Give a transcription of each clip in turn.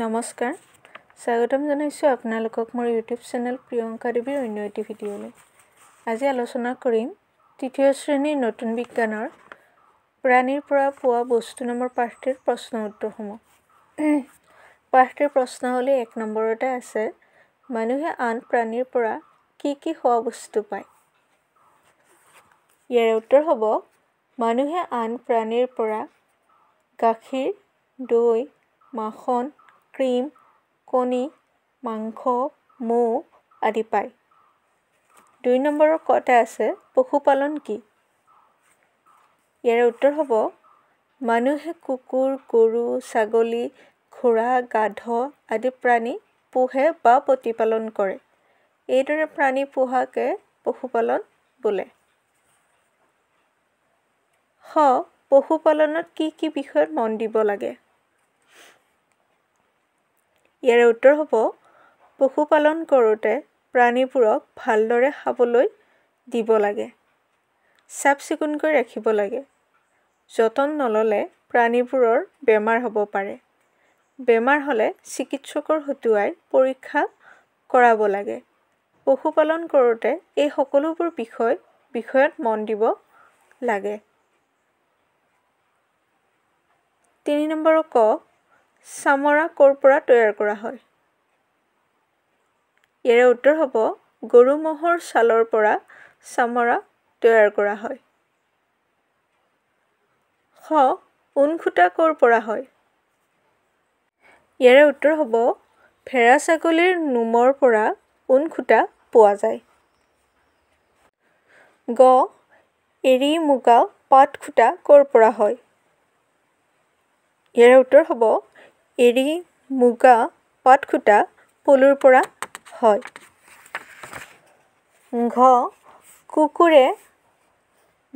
নমস্কাৰ স্বাগতম জনাইছোঁ আপোনালোকক মোৰ ইউটিউব চেনেল প্ৰিয়ংকা দেৱীৰ অন্য এটি ভিডিঅ'লৈ আজি আলোচনা কৰিম তৃতীয় শ্ৰেণীৰ নতুন বিজ্ঞানৰ প্ৰাণীৰ পৰা পোৱা বস্তু নামৰ পাঠটিৰ প্ৰশ্ন উত্তৰসমূহ প্ৰশ্ন প্ৰশ্নাৱলী এক নম্বৰতে আছে মানুহে আন প্ৰাণীৰ পৰা কি কি খোৱা বস্তু পায় ইয়াৰে উত্তৰ হ'ব মানুহে আন প্ৰাণীৰ পৰা গাখীৰ দৈ মাখন ক্ৰীম কণী মাংস মৌ আদি পায় দুই নম্বৰৰ কথা আছে পশুপালন কি ইয়াৰে উত্তৰ হ'ব মানুহে কুকুৰ গৰু ছাগলী ঘোঁৰা গাধ আদি প্ৰাণী পোহে বা প্ৰতিপালন কৰে এইদৰে প্ৰাণী পোহাকে পশুপালন বোলে হ পশুপালনত কি কি বিষয়ত মন দিব লাগে ইয়াৰে উত্তৰ হ'ব পশুপালন কৰোঁতে প্ৰাণীবোৰক ভালদৰে খাবলৈ দিব লাগে চাফ চিকুণকৈ ৰাখিব লাগে যতন নল'লে প্ৰাণীবোৰৰ বেমাৰ হ'ব পাৰে বেমাৰ হ'লে চিকিৎসকৰ হতুৱাই পৰীক্ষা কৰাব লাগে পশুপালন কৰোঁতে এই সকলোবোৰ বিষয় বিষয়ত মন দিব লাগে তিনি নম্বৰ ক চামৰা ক'ৰ পৰা তৈয়াৰ কৰা হয় ইয়াৰে উত্তৰ হ'ব গৰু ম'হৰ ছালৰ পৰা চামৰা তৈয়াৰ কৰা হয় স ঊন খুটা ক'ৰ পৰা হয় ইয়াৰে উত্তৰ হ'ব ভেড়া ছাগলীৰ নোমৰ পৰা ঊন খুটা পোৱা যায় গ এৰি মুগা পাত খুটা ক'ৰ পৰা হয় ইয়াৰে উত্তৰ হ'ব এৰী মুগা পাট খুটা পলুৰ পৰা হয় ঘ কুকুৰে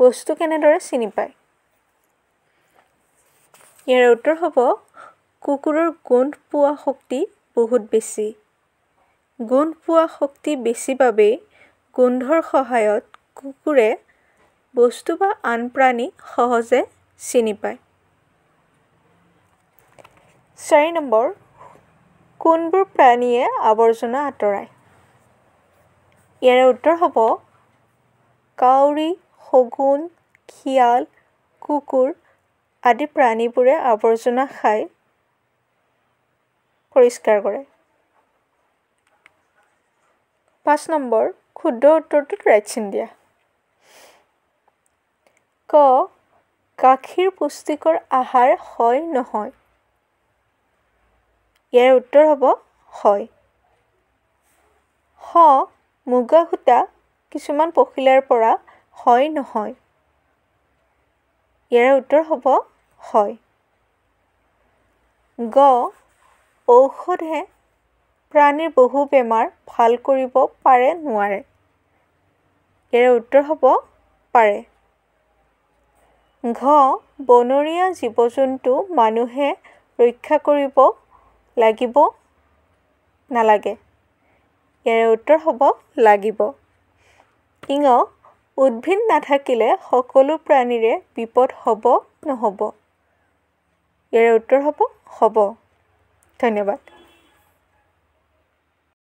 বস্তু কেনেদৰে চিনি পায় ইয়াৰ উত্তৰ হ'ব কুকুৰৰ গোন্ধ পোৱা শক্তি বহুত বেছি গোন্ধ পোৱা শক্তি বেছি বাবেই গোন্ধৰ সহায়ত কুকুৰে বস্তু বা আন প্ৰাণী সহজে চিনি পায় চাৰি নম্বৰ কোনবোৰ প্ৰাণীয়ে আৱৰ্জনা আঁতৰায় ইয়াৰে উত্তৰ হ'ব কাউৰী শগুন শিয়াল কুকুৰ আদি প্ৰাণীবোৰে আৱৰ্জনা খাই পৰিষ্কাৰ কৰে পাঁচ নম্বৰ ক্ষুদ্ৰ উত্তৰটোত ৰাইচিন দিয়া ক গাখীৰ পুষ্টিকৰ আহাৰ হয় নহয় ইয়াৰ উত্তৰ হ'ব হয় শ মুগা সূতা কিছুমান পখিলাৰ পৰা হয় নহয় ইয়াৰ উত্তৰ হ'ব হয় গ ঔষধে প্ৰাণীৰ বহু বেমাৰ ভাল কৰিব পাৰে নোৱাৰে ইয়াৰে উত্তৰ হ'ব পাৰে ঘ বনৰীয়া জীৱ জন্তু মানুহে ৰক্ষা কৰিব লাগিব নালাগে ইয়াৰে উত্তৰ হ'ব লাগিব ইঙ উদ্ভিদ নাথাকিলে সকলো প্ৰাণীৰে বিপদ হ'ব নহ'ব ইয়াৰে উত্তৰ হ'ব হ'ব ধন্যবাদ